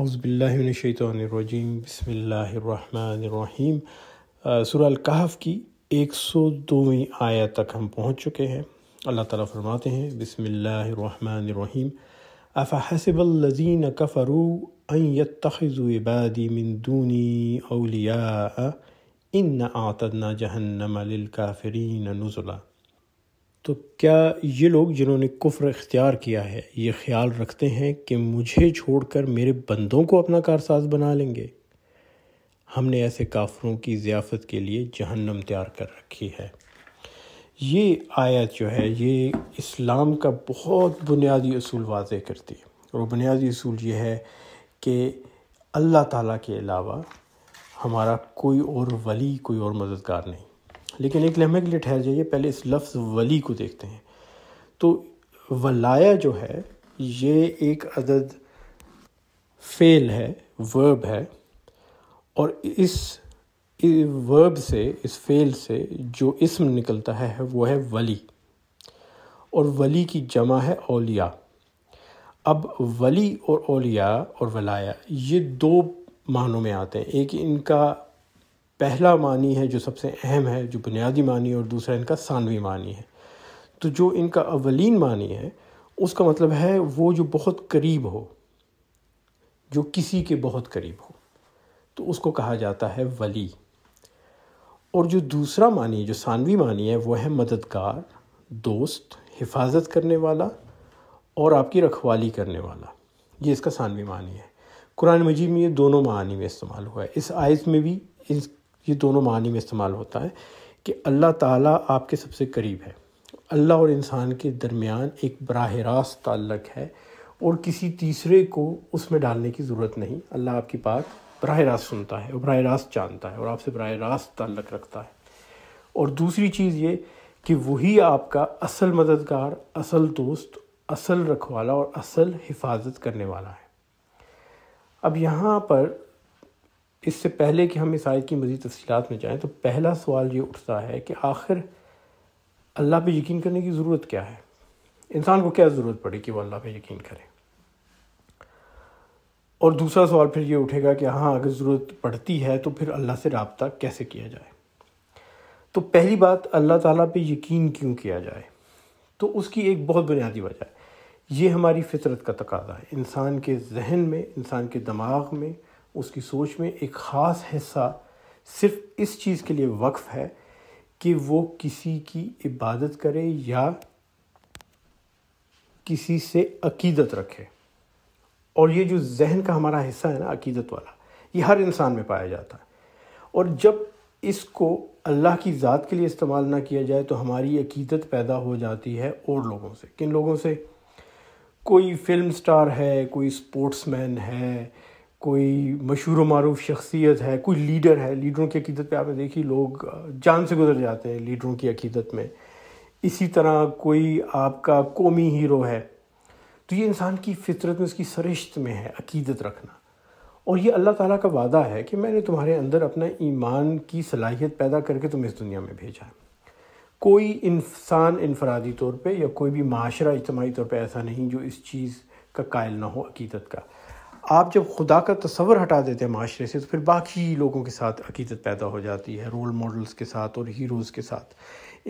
अउज़बिल्लिनशैतरजीम बसमीम सुरह की एक सौ दोवीं आया तक हम पहुँच चुके हैं अल्लाह ताला फरमाते हैं बसमीम अफ़ाहसबल्लिन कफ़रू अयतखज़ुबादी मंदूनी अलिया इन आतना जहन्नम काफ़रीन नज़ुला तो क्या ये लोग जिन्होंने कुफ्र इख्तियार किया है ये ख्याल रखते हैं कि मुझे छोड़कर मेरे बंदों को अपना कारसाज बना लेंगे हमने ऐसे काफरों की ज़ियाफ़त के लिए जहन्नम तैयार कर रखी है ये आयत जो है ये इस्लाम का बहुत बुनियादी असूल वाज करती है और बुनियादी असूल ये है कि अल्लाह ताला के अलावा हमारा कोई और वली कोई और मददगार नहीं लेकिन एक लम्हे के लिए ठहर जाइए पहले इस लफ्ज़ वली को देखते हैं तो वलाया जो है ये एक अदद फेल है वर्ब है और इस वर्ब से इस फेल से जो इसम निकलता है वो है वली और वली की जमा है ओलिया अब वली और ओलिया और वलाया ये दो मानों में आते हैं एक इनका पहला मानी है जो सबसे अहम है जो बुनियादी मानी और दूसरा इनका सानवी मानी है तो जो इनका अवलिन मानी है उसका मतलब है वो जो बहुत करीब हो जो किसी के बहुत करीब हो तो उसको कहा जाता है वली और जो दूसरा मानी जो सानवी मानी है वो है मददगार दोस्त हिफाजत करने वाला और आपकी रखवाली करने वाला ये इसका सानवी मानी है कुरान मजीद में ये दोनों मानी में इस्तेमाल हुआ है इस आयत में भी इस ये दोनों मानी में इस्तेमाल होता है कि अल्लाह ताला आपके सबसे करीब है अल्लाह और इंसान के दरमियान एक बरह रास्त ताल्लक है और किसी तीसरे को उसमें डालने की ज़रूरत नहीं अल्लाह आपकी बात बरह रास्त सुनता है और बरह रास्त जानता है और आपसे बरह रास्त ताल्लक रखता है और दूसरी चीज़ ये कि वही आपका असल मददगार असल दोस्त असल रखवाला और असल हिफाजत करने वाला है अब यहाँ पर इससे पहले कि हम इस आयत की मज़ीद तफसीत में जाएँ तो पहला सवाल ये उठता है कि आखिर अल्लाह पे यकीन करने की ज़रूरत क्या है इंसान को क्या ज़रूरत पड़ी कि वह अल्लाह पे यकीन करे और दूसरा सवाल फिर ये उठेगा कि हाँ अगर ज़रूरत पड़ती है तो फिर अल्लाह से रबता कैसे किया जाए तो पहली बात अल्लाह ताला पे यकीन क्यों किया जाए तो उसकी एक बहुत बुनियादी वजह है ये हमारी फितरत का तकाजा है इंसान के जहन में इंसान के दिमाग में उसकी सोच में एक ख़ास हिस्सा सिर्फ इस चीज़ के लिए वक्फ है कि वो किसी की इबादत करे या किसी से अकीदत रखे और ये जो जहन का हमारा हिस्सा है ना अकीदत वाला ये हर इंसान में पाया जाता है और जब इसको अल्लाह की ज़ात के लिए इस्तेमाल ना किया जाए तो हमारी अकीदत पैदा हो जाती है और लोगों से किन लोगों से कोई फिल्म स्टार है कोई स्पोर्ट्समैन है कोई मशहूर मरूफ शख्सियत है कोई लीडर है लीडरों की अकीदत पे आपने देखी लोग जान से गुजर जाते हैं लीडरों की अकीदत में इसी तरह कोई आपका कौमी हीरो है तो ये इंसान की फितरत में उसकी सरिश्त में है अकीदत रखना और ये अल्लाह ताला का वादा है कि मैंने तुम्हारे अंदर अपना ईमान की सलाहियत पैदा करके तुम्हें इस दुनिया में भेजा है कोई इंसान इनफरादी तौर पे या कोई भी माशरा इजमाही तौर पे ऐसा नहीं जो इस चीज़ का कायल ना हो अकीदत का आप जब खुदा का तस्वर हटा देते हैं माशरे से तो फिर बाकी लोगों के साथ अकीदत पैदा हो जाती है रोल मॉडल्स के साथ और हीरोज़ के साथ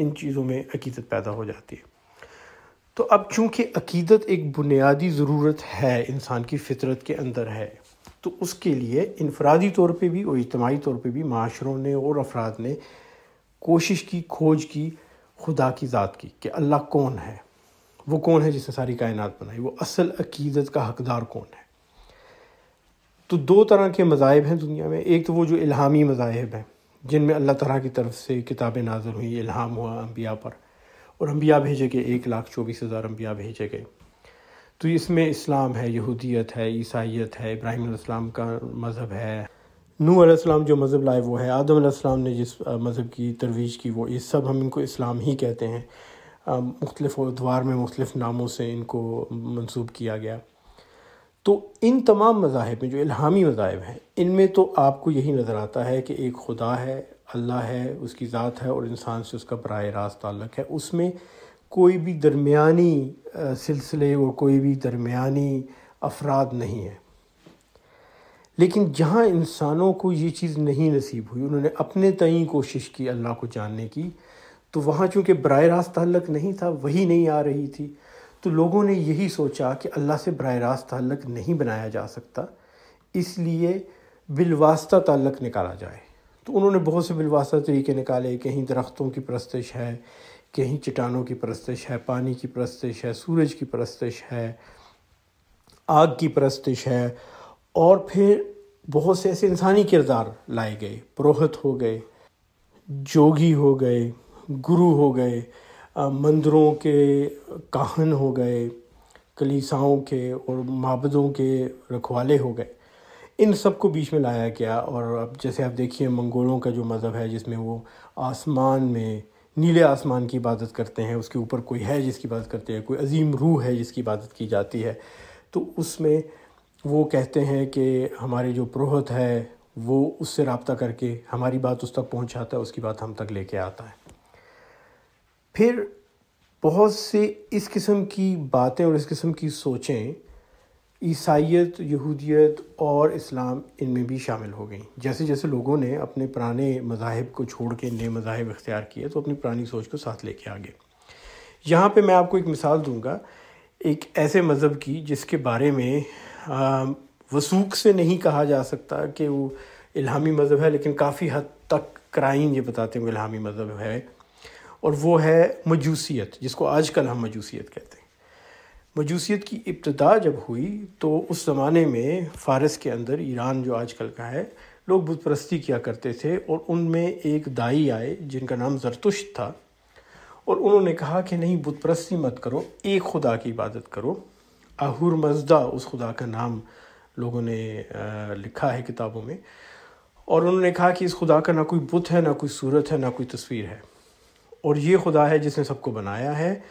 इन चीज़ों में अकीदत पैदा हो जाती है तो अब चूँकि अकीदत एक बुनियादी ज़रूरत है इंसान की फितरत के अंदर है तो उसके लिए इनफरादी तौर पे भी और इजमाही तौर पे भी माशरों ने और अफराद ने कोशिश की खोज की खुदा की ज़ात की कि अल्लाह कौन है वो कौन है जिसने सारी कायनात बनाई वो असल अकीदत का हकदार कौन है तो दो तरह के मज़ाहब हैं दुनिया में एक तो वो जो इल्हामी मज़ाहब हैं जिनमें अल्लाह तला की तरफ से किताबें नाजर हुई इल्हाम हुआ अम्बिया पर और अम्बिया भेजे गए एक लाख चौबीस हज़ार अम्बिया भेजे गए तो इसमें इस्लाम है यहूदियत है ईसाइत है इब्राहिम का मज़हब है नू आसमाम जो मज़हब लाए वो है आदम आसमाम ने जिस मज़हब की तरवीज की वो ये सब हम इनको इस्लाम ही कहते हैं मुख्तलिफ़ार में मुख्तलिफ़ नामों से इनको मंसूब किया गया तो इन तमाम मज़ाहब में जो इल्हामी मज़ाहब हैं इनमें तो आपको यही नज़र आता है कि एक खुदा है अल्लाह है उसकी ज़ात है और इंसान से उसका बर रास्त ताल्लक है उसमें कोई भी दरमियानी सिलसिले और कोई भी दरमियानी अफराद नहीं है लेकिन जहाँ इंसानों को ये चीज़ नहीं नसीब हुई उन्होंने अपने तई कोशिश की अल्लाह को जानने की तो वहाँ चूँकि बर रास्त ताल्लक नहीं था वही नहीं आ रही थी तो लोगों ने यही सोचा कि अल्लाह से बर रास्त तल्लक नहीं बनाया जा सकता इसलिए बिलवास्ता तल्लक निकाला जाए तो उन्होंने बहुत से बिलवास्ता तरीके निकाले कहीं दरख्तों की परस्तश है कहीं चट्टानों की परस्तश है पानी की परस्तश है सूरज की परस्तश है आग की परस्तश है और फिर बहुत से ऐसे इंसानी किरदार लाए गए पुरोहित हो गए जोगी हो गए गुरु हो गए मंदिरों के काहन हो गए कलीसाओं के और मबदों के रखवाले हो गए इन सब को बीच में लाया गया और अब जैसे आप देखिए मंगोलों का जो मज़हब है जिसमें वो आसमान में नीले आसमान की इबादत करते हैं उसके ऊपर कोई है जिसकी इबादत करते हैं कोई अजीम रूह है जिसकी इबादत की जाती है तो उसमें वो कहते हैं कि हमारे जो प्रोहत है वो उससे रबता करके हमारी बात उस तक पहुँचाता है उसकी बात हम तक लेके आता है फिर बहुत से इस किस्म की बातें और इस किस्म की सोचें ईसाइत यहूदियत और इस्लाम इनमें भी शामिल हो गई जैसे जैसे लोगों ने अपने पुराने मजाहब को छोड़ के नए मजाहब इख्तियार किए तो अपनी पुरानी सोच को साथ लेके आगे यहाँ पे मैं आपको एक मिसाल दूंगा एक ऐसे मज़हब की जिसके बारे में वसूख से नहीं कहा जा सकता कि वो इलामी मज़हब है लेकिन काफ़ी हद तक क्राइन ये बताते हैं वो इलामी मज़हब है और वो है मजूसीत जिसको आजकल हम मजूसियत कहते हैं मजूसियत की इब्तदा जब हुई तो उस ज़माने में फ़ारस के अंदर ईरान जो आजकल का है लोग बुत परस्ती किया करते थे और उनमें एक दाई आए जिनका नाम जरतुश था और उन्होंने कहा कि नहीं बुत परस्ती मत करो एक खुदा की इबादत करो आहूर मजदा उस खुदा का नाम लोगों ने लिखा है किताबों में और उन्होंने कहा कि इस खुदा का ना कोई बुत है ना कोई सूरत है ना कोई तस्वीर है और ये खुदा है जिसने सबको बनाया है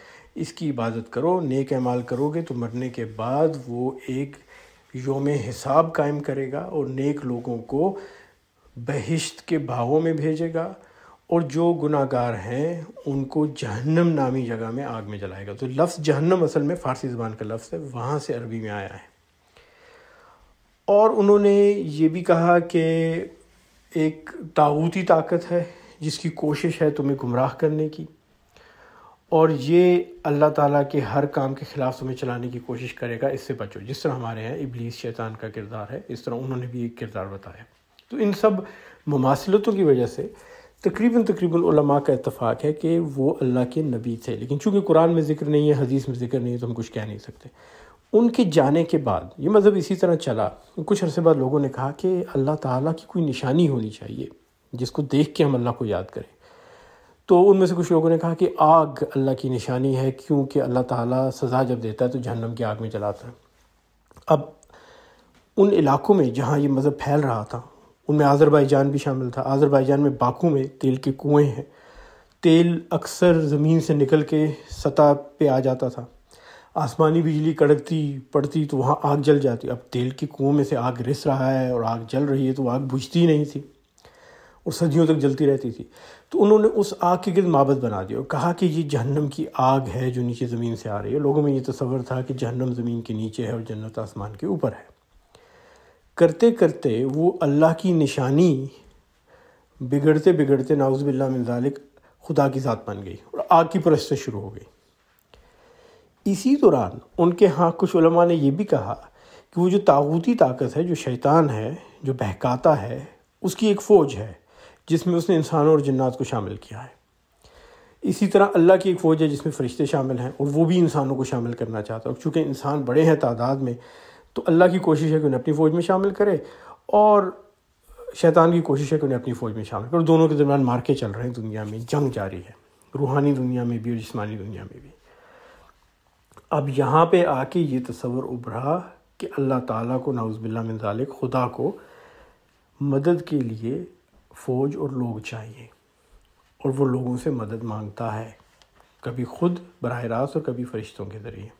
इसकी इबादत करो नेक अमाल करोगे तो मरने के बाद वो एक योम हिसाब कायम करेगा और नेक लोगों को बहिश्त के भावों में भेजेगा और जो गुनागार हैं उनको जहन्नम नामी जगह में आग में जलाएगा तो लफ्ज़ जहन्नम असल में फ़ारसी ज़बान का लफ्ज़ है वहाँ से अरबी में आया है और उन्होंने ये भी कहा कि एक ताऊती ताकत है जिसकी कोशिश है तुम्हें गुमराह करने की और ये अल्लाह ताला के हर काम के ख़िलाफ़ तुम्हें चलाने की कोशिश करेगा इससे बचो जिस तरह हमारे यहाँ इबलीस शैतान का किरदार है इस तरह उन्होंने भी एक किरदार बताया तो इन सब ममासिलतों की वजह से तकरीबन तकरीबन का इतफ़ाक़ है कि वो अल्लाह के नबी थे लेकिन चूँकि कुरान में ज़िक्र नहीं है हदीस में ज़िक्र नहीं है तो हम कुछ कह नहीं सकते उनके जाने के बाद ये मज़हब इसी तरह चला कुछ अरसे बाद लोगों ने कहा कि अल्लाह ताला की कोई निशानी होनी चाहिए जिसको देख के हम अल्लाह को याद करें तो उनमें से कुछ लोगों ने कहा कि आग अल्लाह की निशानी है क्योंकि अल्लाह ताला सज़ा जब देता है तो जहन्नम की आग में जलाता है अब उन इलाकों में जहाँ ये मज़हब फैल रहा था उनमें आज़रबाईजान भी शामिल था आज़रबाईजान में बाकू में तेल के कुएँ हैं तेल अक्सर ज़मीन से निकल के सतह पे आ जाता था आसमानी बिजली कड़कती पड़ती तो वहाँ आग जल जाती अब तेल के कुओं में से आग रिस रहा है और आग जल रही है तो आग बुझती नहीं थी और सदियों तक जलती रहती थी तो उन्होंने उस आग के गिरद माबद बना दिया और कहा कि ये जहन्नम की आग है जो नीचे ज़मीन से आ रही है लोगों में ये तस्वर था कि जहन्नम ज़मीन के नीचे है और जन्नत आसमान के ऊपर है करते करते वो अल्लाह की निशानी बिगड़ते बिगड़ते नाउज़बिल्ला मिजालिक खुदा की ज़ात बन गई और आग की परस्त शुरू हो गई इसी दौरान उनके यहाँ कुछ उलमा ने यह भी कहा कि वो जो तागूती ताकत है जो शैतान है जो बहकाता है उसकी एक फ़ौज है जिसमें उसने इंसानों और जन्नात को शामिल किया है इसी तरह अल्लाह की एक फ़ौज है जिसमें फ़रिश्ते शामिल हैं और वो भी इंसानों को शामिल करना चाहता है और चूँकि इंसान बड़े हैं तादाद में तो अल्लाह की कोशिश है कि उन्हें अपनी फ़ौज में शामिल करे और शैतान की कोशिश है कि उन्हें अपनी फ़ौज में शामिल करो दोनों के दरमियान मार्के चल रहे हैं दुनिया में जंग जारी है रूहानी दुनिया में भी और जिसमानी दुनिया में भी अब यहाँ पर आके ये तस्वर उभरा कि अल्लाह ताली को नाउज़बिल्ला मिनजालिक खुदा को मदद के लिए फ़ौज और लोग चाहिए और वो लोगों से मदद मांगता है कभी ख़ुद बरह रास्त और कभी फरिश्तों के ज़रिए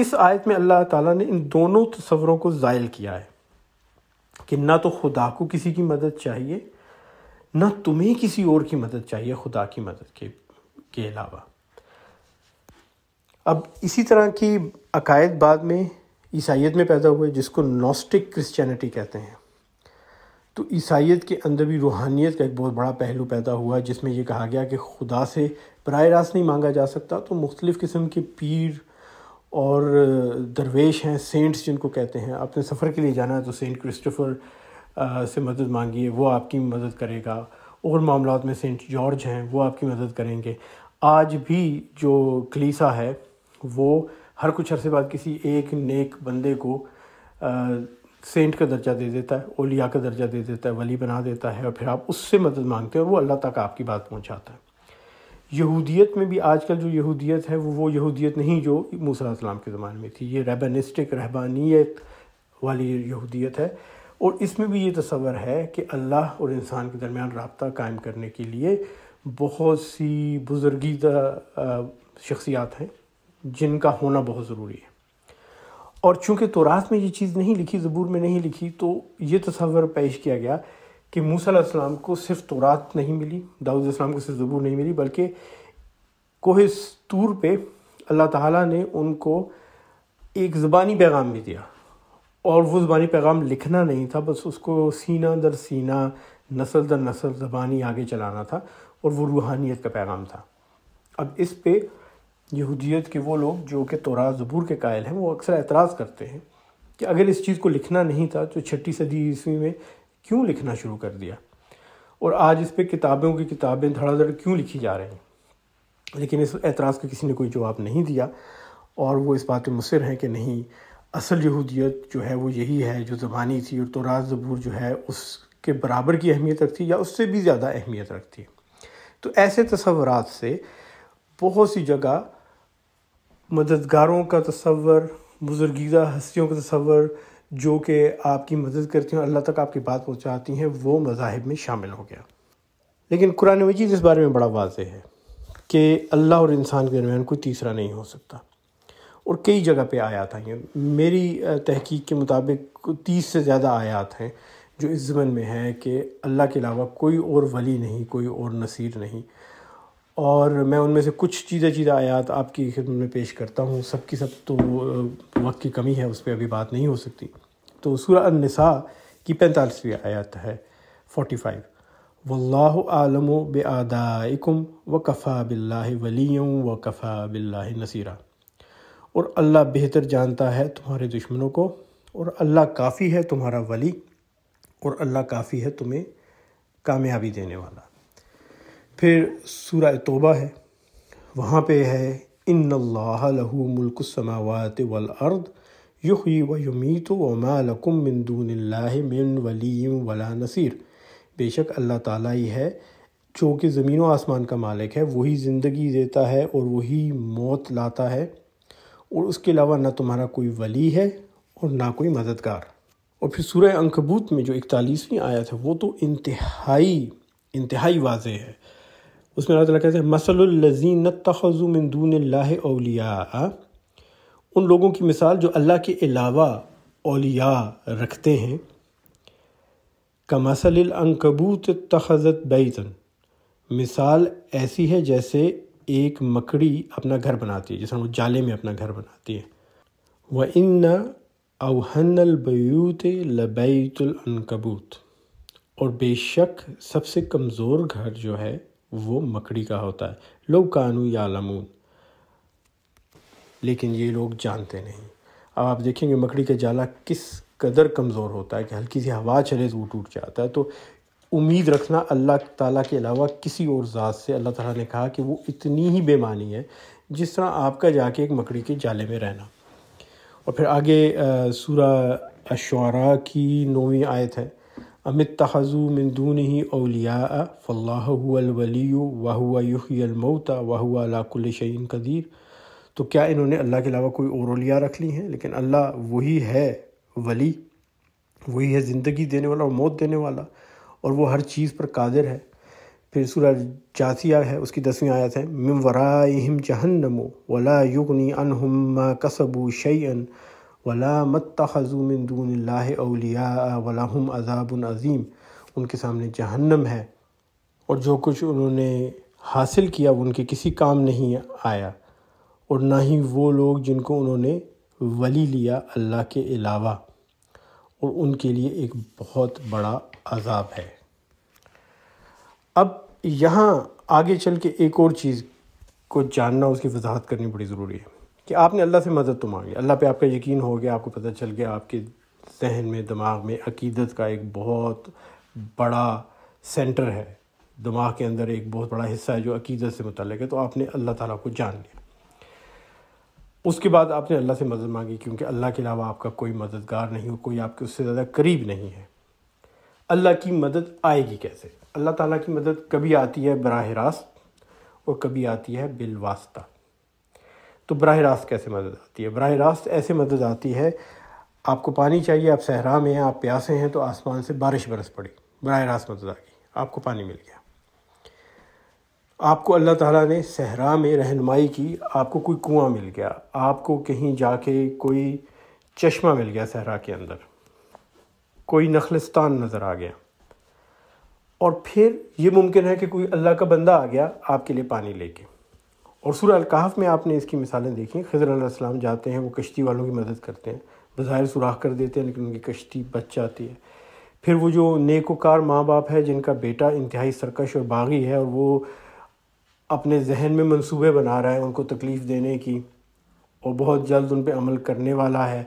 इस आयत में अल्लाह ताला ने इन दोनों तस्वरों को ज़ायल किया है कि ना तो खुदा को किसी की मदद चाहिए ना तुम्हें किसी और की मदद चाहिए खुदा की मदद के के अलावा अब इसी तरह की अकायद बाद में ईसाइत में पैदा हुए जिसको नॉस्टिक क्रिश्चियनिटी कहते हैं तो ईसाइत के अंदर भी रूहानियत का एक बहुत बड़ा पहलू पैदा हुआ जिसमें यह कहा गया कि खुदा से बर रास्त नहीं मांगा जा सकता तो मुख्तलिफ़ किस्म के पीर और दरवेश हैं सेंट्स जिनको कहते हैं आपने सफ़र के लिए जाना है तो सेंट क्रिस्टोफर से मदद मांगिए वो आपकी मदद करेगा और मामला में सेंट जॉर्ज हैं वो आपकी मदद करेंगे आज भी जो कलीसा है वो हर कुछ अरसे बाद किसी एक नेक बंदे को सेंट का दर्जा दे देता है ओलिया का दर्जा दे देता है वली बना देता है और फिर आप उससे मदद मांगते हैं वो अल्लाह तक आपकी बात पहुँचाता है यहूदियत में भी आजकल जो यहूदियत है वो वो यहूदियत नहीं जो मूसलाम के ज़माने में थी ये रेबनिस्टिक रहबानियत वाली यहूदियत है और इसमें भी ये तस्वर है कि अल्लाह और इंसान के दरमियान रबता कायम करने के लिए बहुत सी बुजुर्गीदा शख्सियात हैं जिनका होना बहुत ज़रूरी है और चूंकि तो रात में ये चीज़ नहीं लिखी ज़बूर में नहीं लिखी तो ये तस्वर पेश किया गया कि मूसम को सिर्फ तो रात नहीं मिली दाऊद को सिर्फ ज़बूर नहीं मिली बल्कि कोह तूर अल्लाह ताला ने उनको एक ज़बानी पैगाम भी दिया और वो ज़बानी पैगाम लिखना नहीं था बस उसको सीना दर सीना नसल दर नसल ज़बानी आगे चलाना था और वो रूहानियत का पैगाम था अब इस पर यहूदियत के वो लोग जो कि तोरा ज़बूर के कायल हैं वो अक्सर एतराज़ करते हैं कि अगर इस चीज़ को लिखना नहीं था तो छठी सदी ईस्वी में क्यों लिखना शुरू कर दिया और आज इस पर किताबों की किताबें धड़ाधड़ क्यों लिखी जा रही हैं लेकिन इस एतराज़ का किसी ने कोई जवाब नहीं दिया और वो इस बात में मुसर हैं कि नहीं असल यहूदियत जो है वो यही है जो ज़बानी थी और तोराज ज़बूर जो है उसके बराबर की अहमियत रखती या उससे भी ज़्यादा अहमियत रखती है तो ऐसे तस्वरत से बहुत सी जगह मददगारों का तस्वर बुजुर्गीदा हस्तियों का तस्वर जो कि आपकी मदद करती हैं अल्लाह तक आपकी बात पहुँचाती हैं वो मजाहब में शामिल हो गया लेकिन कुरान मजीद इस बारे में बड़ा वाज है कि अल्लाह और इंसान के दरमियान कोई तीसरा नहीं हो सकता और कई जगह पे आयात था ये मेरी तहकीक के मुताबिक तीस से ज़्यादा आयात हैं जो इस ज़मन में है कि अल्लाह के अलावा कोई और वली नहीं कोई और नसीर नहीं और मैं उनमें से कुछ चीज़ें चीज़ें आयात आपकी खिदमत में पेश करता हूँ सब की सब तो वक्त की कमी है उस पर अभी बात नहीं हो सकती तो सूरह अनसा की पैंतालीसवीं आयात है फोटी फाइव वल्लाह आलम बे आदाकुम व कफ़ा बिल्ला वलीम व कफ़ा बिल्ला नसीरा और अल्लाह बेहतर जानता है तुम्हारे दुश्मनों को और अल्लाह काफ़ी है तुम्हारा वली और अल्लाह काफ़ी है तुम्हें कामयाबी देने वाला फिर सूरह तोबा है वहाँ पे है इन लहू मुल्क समावत वल अर्द युही व युमीत वमालकुम मिंदून मिन वलीम वला नसीर बेशक अल्लाह ताला ही है जो कि ज़मीन व आसमान का मालिक है वही ज़िंदगी देता है और वही मौत लाता है और उसके अलावा ना तुम्हारा कोई वली है और ना कोई मददगार और फिर सूर्य अंकबूत में जो इकतालीसवीं आयत है वो तो इंतहाई इंतहाई वाज है उसमें अल्लाह तला कहते हैं मसलज़ीन तखजुमदून अलिया उन लोगों की मिसाल जो अल्लाह के अलावा अलिया रखते हैं का मसल तखज़त बैतन मिसाल ऐसी है जैसे एक मकड़ी अपना घर बनाती है जैसे वो जाले में अपना घर बनाती है व इन्ना अवहनबयूत लबैतुलकबूत और बेशक सबसे कमज़ोर घर जो है वो मकड़ी का होता है लोग कानू या लमून लेकिन ये लोग जानते नहीं अब आप देखेंगे मकड़ी का जाला किस कदर कमज़ोर होता है कि हल्की सी हवा चले तो टूट जाता है तो उम्मीद रखना अल्लाह ताला के अलावा किसी और ज़ात से अल्लाह ताला ने कहा कि वो इतनी ही बेमानी है जिस तरह आपका जाके एक मकड़ी के जाले में रहना और फिर आगे सूरा अशरा की नौवीं आयत है अमित तहज़ू मंदून ही अलिया फ़ल्लावली वाहुआ युहमौता कदीर तो क्या इन्होंने अल्लाह के अलावा कोई और अलिया रख ली हैं लेकिन अल्लाह वही है वली वही है ज़िंदगी देने वाला और मौत देने वाला और वो हर चीज़ पर कादिर है फिर सूर जासिया है उसकी दसवीं आयत है मिम वरा जहन्नमो वला युगनी अनहुम कसबू शैन वला मतखज़ुमिंदून अलिया वलाहम अजाब अज़ीम उनके सामने जहन्नम है और जो कुछ उन्होंने हासिल किया उनके किसी काम नहीं आया और ना ही वो लोग जिनको उन्होंने वली लिया अल्लाह के अलावा और उनके लिए एक बहुत बड़ा अजाब है अब यहाँ आगे चल के एक और चीज़ को जानना उसकी वजाहत करनी बड़ी ज़रूरी है कि आपने अल्लाह से मदद तो मांगी अल्लाह पे आपका यकीन हो गया आपको पता चल गया आपके जहन में दिमाग में अकीदत का एक बहुत बड़ा सेंटर है दिमाग के अंदर एक बहुत बड़ा हिस्सा है जो अकीदत से मुतल है तो आपने अल्लाह ताला को जान लिया उसके बाद आपने अल्लाह से मदद मांगी क्योंकि अल्लाह के अलावा आपका कोई मददगार नहीं हो कोई आपके उससे ज़्यादा करीब नहीं है अल्लाह की मदद आएगी कैसे अल्लाह ताला की मदद कभी आती है बराह रास्त और कभी आती है बिलवास्ता तो बरह रास्त कैसे मदद आती है बरह रास्त ऐसे मदद आती है आपको पानी चाहिए आप सहरा में हैं आप प्यासे हैं तो आसमान से बारिश बरस पड़ी बरह रास्त मदद आ गई आपको पानी मिल गया आपको अल्लाह ताला ने सहरा में रहनमाई की आपको कोई कुआं मिल गया आपको कहीं जाके कोई चश्मा मिल गया सहरा के अंदर कोई नखलस्तान नज़र आ गया और फिर ये मुमकिन है कि कोई अल्लाह का बंदा आ गया आपके लिए पानी लेके और सूर्य अलकाफ में आपने इसकी मिसालें देखी खजर आसमाम जाते हैं वो कश्ती वालों की मदद करते हैं बाहिर सुराख कर देते हैं लेकिन उनकी कश्ती बच जाती है फिर वो जो नेकोकार माँ बाप है जिनका बेटा इंतहाई सरकश और बागी है और वो अपने जहन में मंसूबे बना रहा है उनको तकलीफ़ देने की और बहुत जल्द उन पर अमल करने वाला है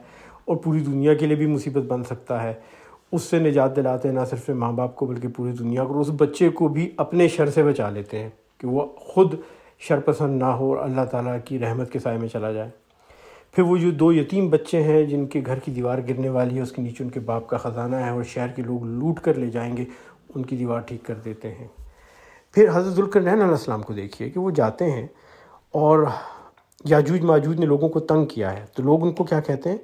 और पूरी दुनिया के लिए भी मुसीबत बन सकता है उससे निजात दिलाते हैं ना सिर्फ माँ बाप को बल्कि पूरी दुनिया को उस बच्चे को भी अपने शर से बचा लेते हैं कि वो ख़ुद शरपसंद ना हो और अल्लाह ताला की रहमत के साय में चला जाए फिर वो जो दो यतीम बच्चे हैं जिनके घर की दीवार गिरने वाली है उसके नीचे उनके बाप का ख़जाना है और शहर के लोग लूट कर ले जाएंगे उनकी दीवार ठीक कर देते हैं फिर हज़रतुल्कनैन जुल्करनैन को देखिए कि वो जाते हैं और याजूज माजूज ने लोगों को तंग किया है तो लोग उनको क्या कहते हैं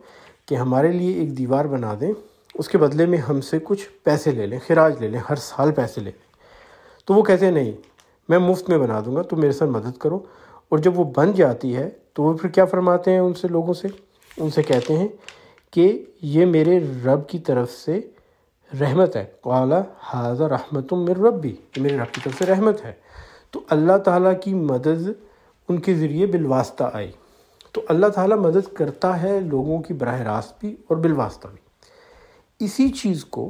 कि हमारे लिए एक दीवार बना दें उसके बदले में हमसे कुछ पैसे ले लें खराज ले लें हर साल पैसे ले लें तो वो कहते हैं नहीं मैं मुफ्त में बना दूँगा तो मेरे साथ मदद करो और जब वो बन जाती है तो वो फिर क्या फरमाते हैं उनसे लोगों से उनसे कहते हैं कि ये मेरे रब की तरफ से रहमत है वाला हाजा रहमत मेरे रब भी ये मेरे रब की तरफ से रहमत है तो अल्लाह ताला की मदद उनके ज़रिए बिलवास्ता आई तो अल्लाह ताला मदद करता है लोगों की बरह रास्त भी और बिलवास्ता भी इसी चीज़ को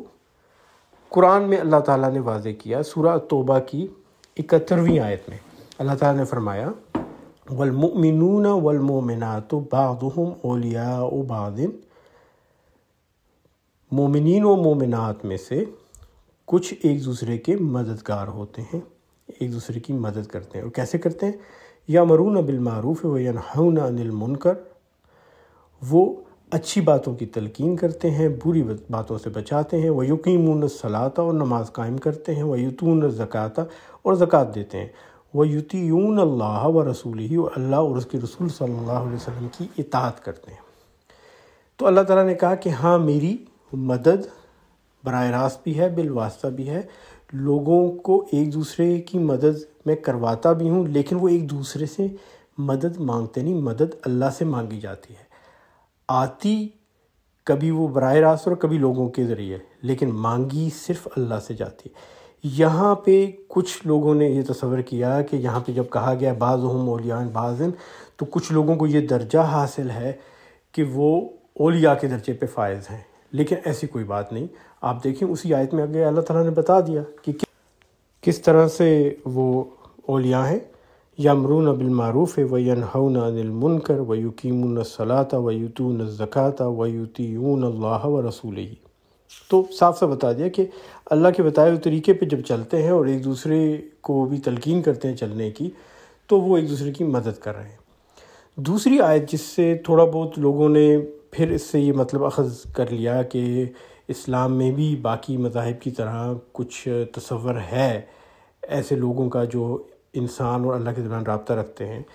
कुरान में अल्लाह ताला ने वाजे किया सूरा तोबा की इकहत्तरवीं आयत में अल्लाह ताला ने फरमाया वलमिन तो बाम ओलिया बादिन मोमिन व मोमिनत में से कुछ एक दूसरे के मददगार होते हैं एक दूसरे की मदद करते हैं और कैसे करते हैं या मरून बिलमारूफ़ व यनहून अनिल मुनकर वो अच्छी बातों की तलकिन करते हैं बुरी बातों से बचाते हैं वह यकीमून सलाता और नमाज कायम करते हैं व यतून ज़क़ाता और ज़क़़त देते हैं वह युतीन अल्लाह व रसूल ही अल्लाह और उसके रसूल सल्लल्लाहु अलैहि वसल्लम की इतात करते हैं तो अल्लाह ताला ने कहा कि हाँ मेरी मदद बर रास्त भी है बिलवास्ता भी है लोगों को एक दूसरे की मदद मैं करवाता भी हूँ लेकिन वो एक दूसरे से मदद मांगते नहीं मदद अल्लाह से मांगी जाती है आती कभी वो बर रास्त और कभी लोगों के ज़रिए लेकिन मांगी सिर्फ अल्लाह से जाती यहाँ पे कुछ लोगों ने ये तस्वर किया कि यहाँ पे जब कहा गया बाज़ हम ओलियान बाजन तो कुछ लोगों को ये दर्जा हासिल है कि वो ओलिया के दर्जे पे फायज़ हैं लेकिन ऐसी कोई बात नहीं आप देखें उसी आयत में आगे अल्लाह ताला ने बता दिया कि किस तरह से वो ओलिया हैं यमरून बिलमारूफ़ वनहन अनिलमुनकर वयुकीमसलाता वयुतून ज़क़़त वयुतीन अल्लाह व रसूल तो साफ सा बता दिया कि अल्लाह के बताए हुए तरीके पर जब चलते हैं और एक दूसरे को भी तलकिन करते हैं चलने की तो वो एक दूसरे की मदद कर रहे हैं दूसरी आयत जिससे थोड़ा बहुत लोगों ने फिर इससे ये मतलब अखज़ कर लिया कि इस्लाम में भी बाकी मजाहब की तरह कुछ तस्वर है ऐसे लोगों का जो इंसान और अल्लाह के दरमियान रबता रखते हैं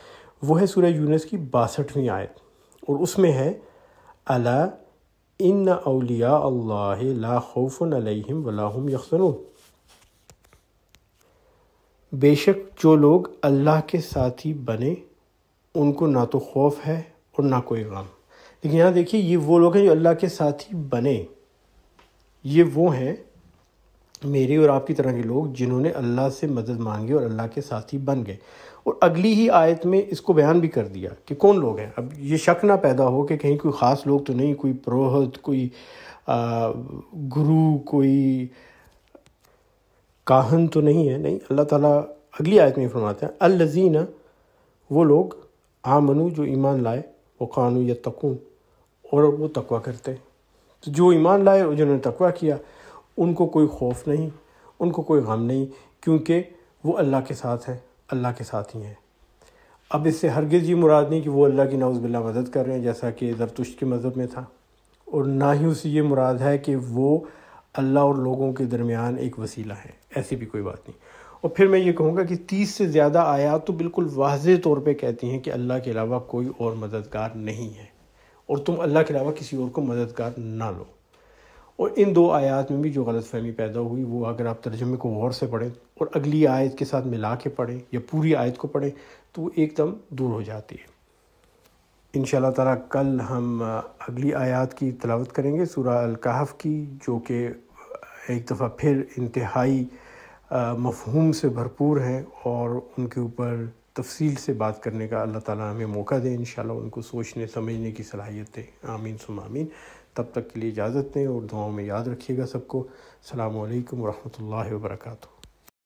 वो है सूर्य यूनस की बासठवीं आयत और उसमें है अला इन अलिया अल्लाह ला वलाहम बेशक जो लोग अल्लाह के साथी बने उनको ना तो खौफ है और ना कोई गम लेकिन यहाँ देखिए ये वो लोग हैं जो अल्लाह के साथी बने ये वो हैं मेरी और आपकी तरह के लोग जिन्होंने अल्लाह से मदद मांगी और अल्लाह के साथी बन गए और अगली ही आयत में इसको बयान भी कर दिया कि कौन लोग हैं अब ये शक ना पैदा हो कि कहीं कोई ख़ास लोग तो नहीं कोई पुरोहित कोई आ, गुरु कोई काहन तो नहीं है नहीं अल्लाह ताला अगली आयत में फरमाते हैं अलज़ीना वो लोग आमनु जो ईमान लाए वो कानू या तकून और वो तकवा करते तो जो ईमान लाए और जिन्होंने तकवा किया उनको कोई खौफ नहीं उनको कोई गम नहीं क्योंकि वो अल्लाह के साथ हैं अल्लाह के साथ ही हैं अब इससे हरगिज़ ये मुराद नहीं कि वो अल्लाह की बिल्ला मदद कर रहे हैं जैसा कि जरतुश के मज़हब में था और ना ही उसे ये मुराद है कि वो अल्लाह और लोगों के दरमियान एक वसीला है ऐसी भी कोई बात नहीं और फिर मैं ये कहूँगा कि तीस से ज़्यादा आयात तो बिल्कुल वाज तौर पर कहती हैं कि अल्लाह के अलावा कोई और मददगार नहीं है और तुम अल्लाह के अलावा किसी और को मददगार ना लो और इन दो आयात में भी जो गलत फहमी पैदा हुई वो अगर आप तर्जमे को गौर से पढ़ें और अगली आयत के साथ मिला के पढ़ें या पूरी आयत को पढ़ें तो वो एकदम दूर हो जाती है इन तल कल हम अगली आयत की तलावत करेंगे सूरह अलकाफ़ की जो कि एक दफ़ा फिर इंतहाई मफहूम से भरपूर हैं और उनके ऊपर तफसील से बात करने का अल्लाह ताला हमें मौका दे इन उनको सोचने समझने की सलाहियत दें आमीन सुमामीन तब तक के लिए इजाज़त दें और दुआओं में याद रखिएगा सबको अल्लाम वरहमल वर्का